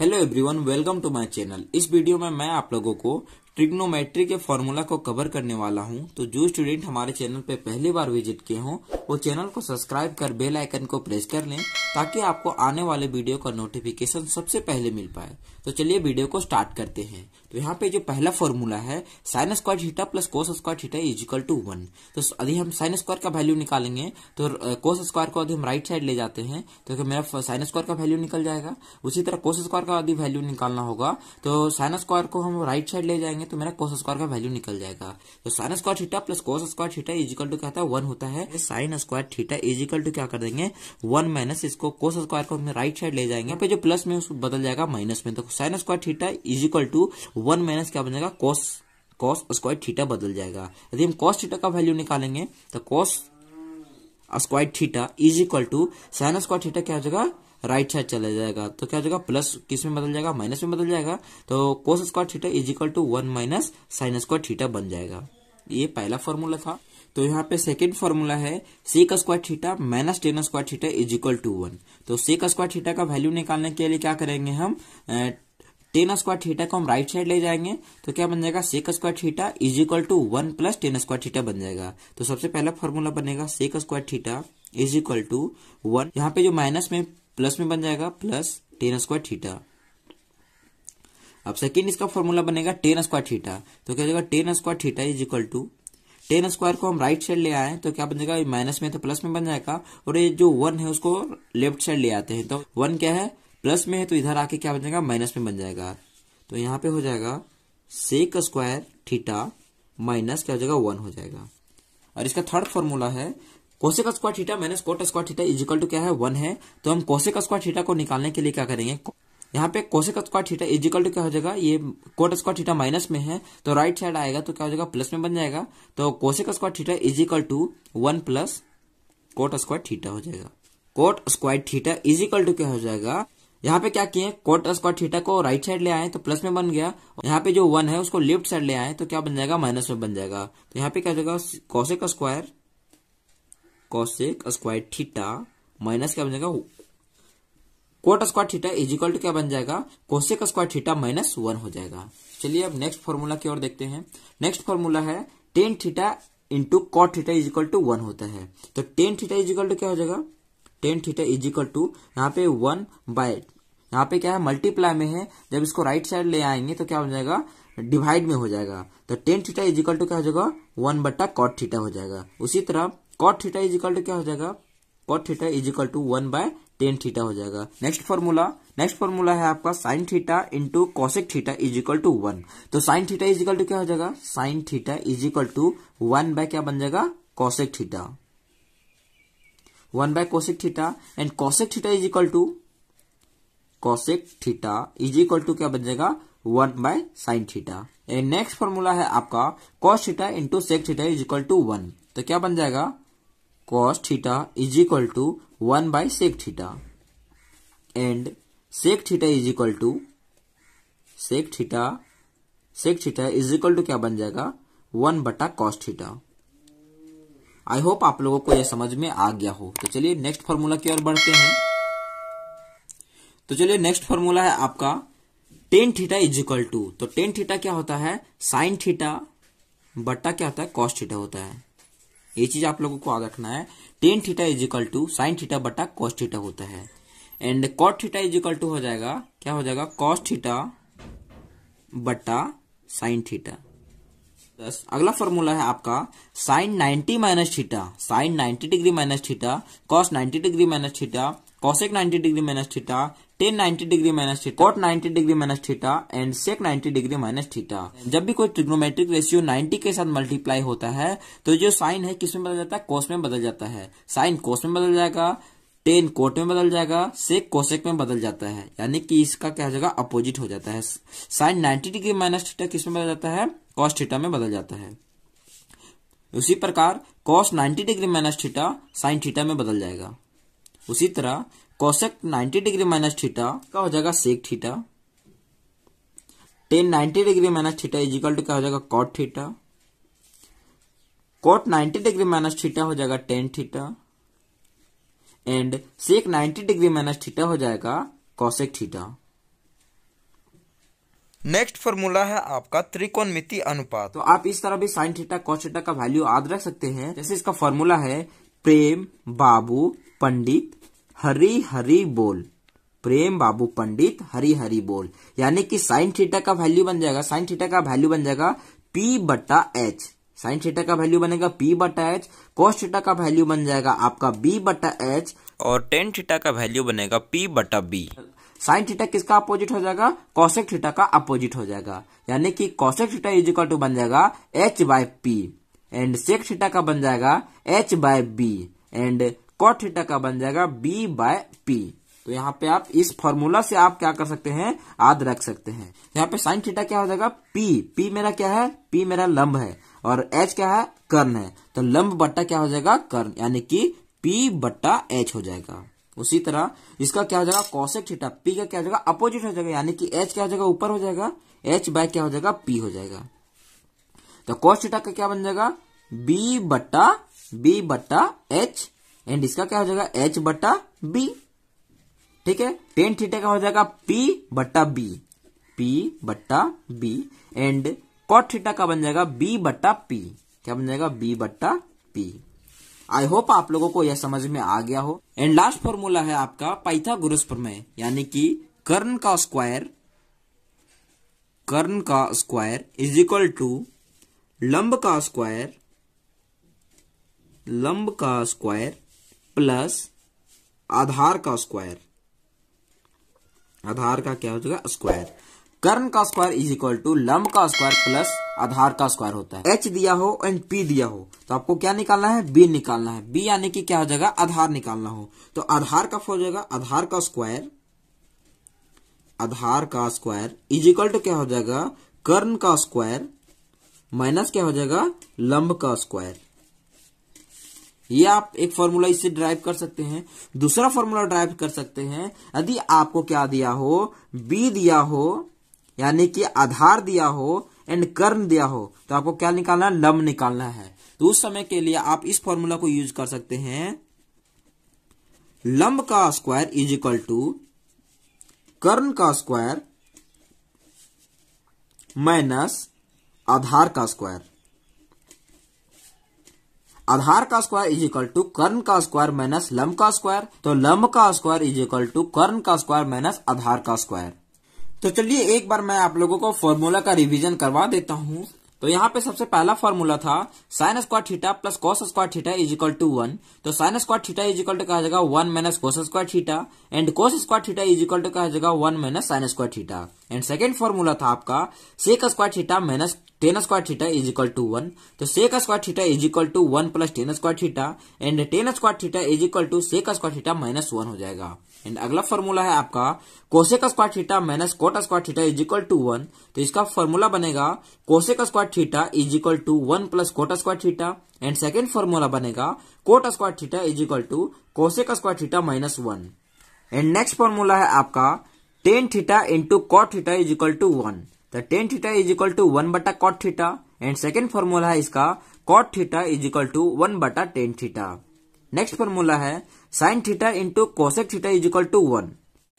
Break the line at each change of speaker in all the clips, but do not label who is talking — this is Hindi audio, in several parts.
hello everyone welcome to my channel इस वीडियो में मैं आप लोगों को ट्रिग्नोमेट्री के फॉर्मूला को कवर करने वाला हूं तो जो स्टूडेंट हमारे चैनल पर पहली बार विजिट किए हों वो चैनल को सब्सक्राइब कर बेल आइकन को प्रेस कर लें ताकि आपको आने वाले वीडियो का नोटिफिकेशन सबसे पहले मिल पाए तो चलिए वीडियो को स्टार्ट करते हैं तो यहाँ पे जो पहला फॉर्मूला है sine square theta plus cos square theta is equal to one तो यदि हम साइन स्क्वायर का वैल्यू निकालेंगे तो कोस स्क्वायर को यदि हम राइट साइड ले जाते हैं तो मेरा साइन स्क्वायर का वैल्यू निकल जाएगा उसी तरह कोस स्क्वायर का यदि वैल्यू निकालना होगा तो साइन स्क्वायर को हम राइट साइड ले जाएंगे करेंगे तो मेरा कोस स्क्वायर का वैल्यू निकल जाएगा तो sine square theta plus cos square theta is equal to क्या होता है वन होता है sine square theta is equal to क्या कर देंगे वन माइनस इसको कोस स्क्वायर को राइट साइड ले जाएंगे पे जो प्लस में उसको बदल जाएगा माइनस में तो sine square theta is equal to one minus क्या बन जाएगा कोस कॉस स्क्वायर थीटा बदल जाएगा यदि हम कॉस थीटा का वैल्यू निकालेंगे तो cos square theta is equal to sine square theta क्या हो जाएगा राइट साइड चला जाएगा तो क्या हो जाएगा प्लस किस में बदल जाएगा माइनस में बदल जाएगा तो cos square theta is equal to one minus sine square theta बन जाएगा ये पहला फॉर्मूला था तो यहाँ पे सेकेंड फॉर्मूला है सी तो का square theta minus tan square theta is equal to one तो सी का स्क्वायर थीटा का वैल्यू निकालने के लिए क्या करेंगे हम टेन स्क्वायर थीटा को हम राइट साइड ले जाएंगे तो क्या बन जाएगा sec square theta is equal to one plus tan square theta बन जाएगा तो सबसे पहला फॉर्मूला बनेगा sec square theta is equal to one यहाँ पे जो माइनस में प्लस में बन जाएगा प्लस टेन स्क्वायर थीटा अब सेकेंड इसका फॉर्मूला बनेगा टेन स्क्वायर थीटा तो क्या जाएगा tan square theta is equal to tan square को हम राइट साइड ले आए तो क्या बन जाएगा माइनस में तो प्लस में बन जाएगा और ये जो वन है उसको लेफ्ट साइड ले आते हैं तो वन क्या है प्लस में है तो इधर आके क्या बन जाएगा माइनस में बन जाएगा तो यहाँ पे हो जाएगा सेक स्क्वायर थीटा माइनस क्या हो जाएगा वन हो जाएगा और इसका थर्ड फॉर्मूला है cosec square theta minus cot square theta is equal to क्या है वन है तो हम कोसेक स्क्वायर थीटा को निकालने के लिए क्या करेंगे यहाँ पे cosec square theta is equal to क्या हो जाएगा ये कोट स्क्वायर थीटा माइनस में है तो राइट साइड आएगा तो क्या हो जाएगा प्लस में बन जाएगा तो cosec square theta is equal to one plus cot square theta हो जाएगा cot square theta is equal to क्या हो जाएगा यहाँ पे क्या किए कोट स्क्वायर थीटा को राइट साइड ले आए तो प्लस में बन गया यहाँ पे जो वन है उसको लेफ्ट साइड ले आए तो क्या बन जाएगा माइनस में बन जाएगा तो यहाँ पे क्या जाएगा cosec square cosec square theta minus क्या बन जाएगा cot square theta is equal to क्या बन जाएगा cosec square theta minus one हो जाएगा चलिए अब नेक्स्ट फॉर्मूला की ओर देखते हैं नेक्स्ट फॉर्मूला है tan theta into cot theta is equal to one होता है तो tan theta is equal to क्या हो जाएगा tan theta is equal to यहाँ पे वन बाय यहाँ पे क्या है मल्टीप्लाई में है जब इसको राइट साइड ले आएंगे तो क्या हो जाएगा डिवाइड में हो जाएगा तो टेन थीटा इज टू क्या हो जाएगा वन बट्टा कॉट थीटा हो जाएगा उसी तरह कॉट थीटा इजिकल टू क्या हो जाएगा cot theta is equal to one by tan theta हो जाएगा नेक्स्ट फॉर्मूला नेक्स्ट फॉर्मूला है आपका sine theta into cosec theta is to one तो साइन थीटा इज टू क्या हो जाएगा sine theta is equal to one by क्या बन जाएगा cosec theta one by cosec theta and cosec theta is equal to cosec theta is equal to क्या बन जाएगा one by sign theta next formula है आपका cos theta into sec theta is equal to one तो क्या बन जाएगा cos theta is equal to one by sec theta and sec theta is equal to sec theta sec theta is equal to क्या बन जाएगा वन बटा कॉस थीटा आई होप आप लोगों को यह समझ में आ गया हो तो चलिए नेक्स्ट फॉर्मूला की ओर बढ़ते हैं तो चलिए नेक्स्ट फॉर्मूला है आपका tan theta is equal to तो टेन थीटा क्या होता है साइन थीटा बट्टा क्या होता है कॉस थीटा होता है ये चीज आप लोगों को याद रखना है tan theta is equal to sine theta बट्टा कॉस थीटा होता है and cot theta is equal to हो जाएगा क्या हो जाएगा कॉस थीटा बट्टा साइन थीटा प्लस अगला फॉर्मूला है आपका sine 90 minus theta sine 90 degree minus theta cos 90 degree minus theta cosec 90 degree minus theta tan 90 degree minus theta cot 90 degree minus theta and sec 90 degree minus theta जब भी कोई ट्रिग्नोमेट्रिक रेशियो 90 के साथ मल्टीप्लाई होता है तो जो साइन है किस में बदल जाता है कॉस में बदल जाता है साइन कोस में बदल जाएगा टेन कोट में बदल जाएगा सेक कोसेक में बदल जाता है यानी कि इसका क्या हो जाएगा अपोजिट हो जाता है sine ninety degree minus theta किस में बदल जाता है कॉस थीटा में बदल जाता है उसी प्रकार cos 90 degree minus theta sine theta में बदल जाएगा उसी तरह कॉशेक 90 डिग्री माइनस थीटा का हो जाएगा sec theta tan 90 degree minus theta is equal to क्या हो जाएगा cot theta cot 90 degree minus theta हो जाएगा tan theta and sec 90 degree minus theta हो जाएगा कॉसेक थीटा नेक्स्ट फॉर्मूला है आपका त्रिकोणमिति अनुपात तो आप इस तरह भी साइन थीटा कॉस थीटा का वैल्यू याद रख सकते हैं जैसे इसका फॉर्मूला है प्रेम बाबू पंडित हरी हरी बोल प्रेम बाबू पंडित हरी हरी बोल यानी कि साइन थीटा का वैल्यू बन जाएगा साइन थीटा का वैल्यू बन जाएगा पी बट्टा एच साइन थीटा का वैल्यू बनेगा पी बटा एच कॉस थीटा का वैल्यू बन जाएगा आपका बी बटा एच और टेन थीटा का वैल्यू बनेगा पी बटा बी साइन थीटा किसका अपोजिट हो जाएगा कॉसेक थीटा का अपोजिट हो जाएगा यानी कि cosec theta is equal to बन जाएगा H by P and sec theta का बन जाएगा H by B and cot theta का बन जाएगा बी बाय पी तो यहाँ पे आप इस फॉर्मूला से आप क्या कर सकते हैं याद रख सकते हैं यहाँ पे साइन थीटा क्या हो जाएगा पी पी मेरा क्या है पी मेरा लंब है और एच क्या है कर्ण है तो लंब बट्टा क्या हो जाएगा कर्ण यानी कि पी बट्टा एच हो जाएगा उसी तरह इसका क्या हो जाएगा कौशिक थीटा पी का क्या हो जाएगा अपोजिट हो जाएगा यानी कि एच क्या हो जाएगा ऊपर हो जाएगा एच बाय क्या हो जाएगा पी हो जाएगा तो कौश थीटा का क्या बन जाएगा बी बट्टा बी बट्टा एच एंड इसका क्या हो जाएगा एच बट्टा बी ठीक है टेन थीटा का हो जाएगा पी बट्टा बी पी बट्टा बी एंड कॉट थीटा का बन जाएगा बी बट्टा पी क्या बन जाएगा बी बट्टा पी आई होप आप लोगों को यह समझ में आ गया हो एंड लास्ट फॉर्मूला है आपका पाइथागोरस प्रमेय यानी कि कर्ण का स्क्वायर कर्ण का स्क्वायर इज इक्वल टू लंब का स्क्वायर लंब का स्क्वायर प्लस आधार का स्क्वायर आधार का क्या हो जाएगा स्क्वायर कर्ण का स्क्वायर इज इक्वल टू लंब का स्क्वायर प्लस आधार का स्क्वायर होता है एच दिया हो एंड पी दिया हो तो आपको क्या निकालना है बी निकालना है बी यानी कि क्या हो जाएगा आधार निकालना हो तो आधार का हो जाएगा आधार का स्क्वायर आधार का स्क्वायर इज इक्वल टू क्या हो जाएगा कर्ण का स्क्वायर माइनस क्या हो जाएगा लंब का स्क्वायर ये आप एक फॉर्मूला इससे ड्राइव कर सकते हैं दूसरा फॉर्मूला ड्राइव कर सकते हैं यदि आपको क्या दिया हो बी दिया हो यानी कि आधार दिया हो एंड कर्ण दिया हो तो आपको क्या निकालना है लम निकालना है तो उस समय के लिए आप इस फॉर्मूला को यूज कर सकते हैं लंब का स्क्वायर इज इक्वल टू कर्ण का स्क्वायर माइनस आधार का स्क्वायर आधार का स्क्वायर इज इक्वल टू कर्ण का स्क्वायर माइनस लंब का स्क्वायर तो लंब का स्क्वायर इज इक्वल टू कर्ण का स्क्वायर माइनस आधार का स्क्वायर तो चलिए एक बार मैं आप लोगों को फॉर्मूला का रिवीजन करवा देता हूँ तो यहाँ पे सबसे पहला फॉर्मूला था sine square theta plus cos square theta is equal to one तो sine square theta is equal to कहा जाएगा one minus cos square theta and cos square theta is equal to कहा जाएगा one minus sine square theta and second formula था आपका sec square theta minus tan square theta is equal to one तो sec square theta is equal to one plus tan square theta and tan square theta is equal to sec square theta minus one हो जाएगा एंड अगला फॉर्मूला है आपका cosec square theta minus cot square theta is equal to one तो इसका फॉर्मूला बनेगा cosec square theta is equal to one plus cot square theta and second formula बनेगा cot square theta is equal to cosec square theta minus one and next formula है आपका tan theta into cot theta is equal to one तो tan theta is equal to one बटा cot theta and second formula है इसका cot theta is equal to one बटा टेन थीटा नेक्स्ट फॉर्मूला है sine theta into cosec theta is equal to one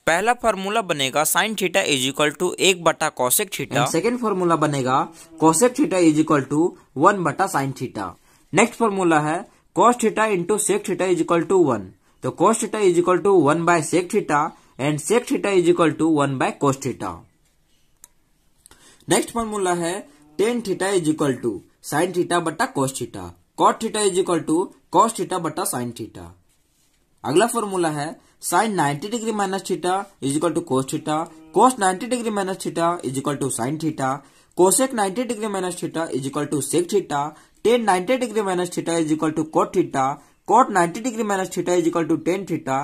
पहला फॉर्मूला बनेगा sine theta is equal to एक बटा कोसेक थीटा सेकेंड फॉर्मूला बनेगा cosec theta is equal to one बटा साइन थीटा नेक्स्ट फॉर्मूला है cos theta into sec theta is equal to one तो cos theta is equal to one by sec theta and sec theta is equal to one by cos theta next formula है tan theta is equal to sine theta बट्टा cos theta cot theta is equal to cos theta बट्टा साइन थीटा अगला फॉर्मूला है sine 90 degree minus theta is equal to cos theta cos 90 degree minus theta is equal to sine theta cosec 90 degree minus theta is equal to sec theta tan 90 degree minus theta is equal to cot theta cot 90 degree minus theta is equal to tan theta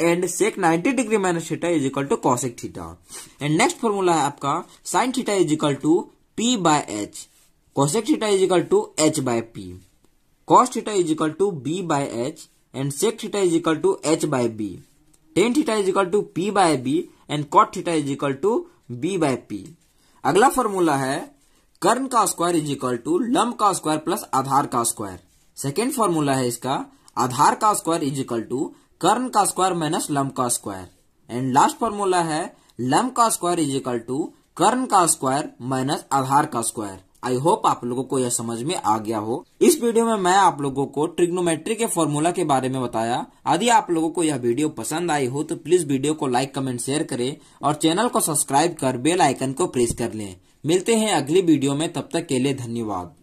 and sec 90 degree minus theta is equal to cosec theta and next formula है आपका sine theta is equal to P by H cosec theta is equal to H by P cos theta is equal to B by H and sec theta is equal to H by B tan theta is equal to P by B and cot theta is equal to B by P अगला फॉर्मूला है कर्ण का स्क्वायर इज इक्वल टू लंब का स्क्वायर प्लस आधार का स्क्वायर सेकेंड फॉर्मूला है इसका आधार का स्क्वायर इज इक्वल टू कर्ण का स्क्वायर माइनस लम का स्क्वायर एंड लास्ट फॉर्मूला है लम का स्क्वायर इज इक्वल टू कर्ण का स्क्वायर माइनस आधार का स्क्वायर आई होप आप लोगों को यह समझ में आ गया हो इस वीडियो में मैं आप लोगों को ट्रिग्नोमेट्री के फॉर्मूला के बारे में बताया यदि आप लोगों को यह वीडियो पसंद आई हो तो प्लीज वीडियो को लाइक कमेंट शेयर करें और चैनल को सब्सक्राइब कर बेल आइकन को प्रेस कर लें मिलते हैं अगली वीडियो में तब तक के लिए धन्यवाद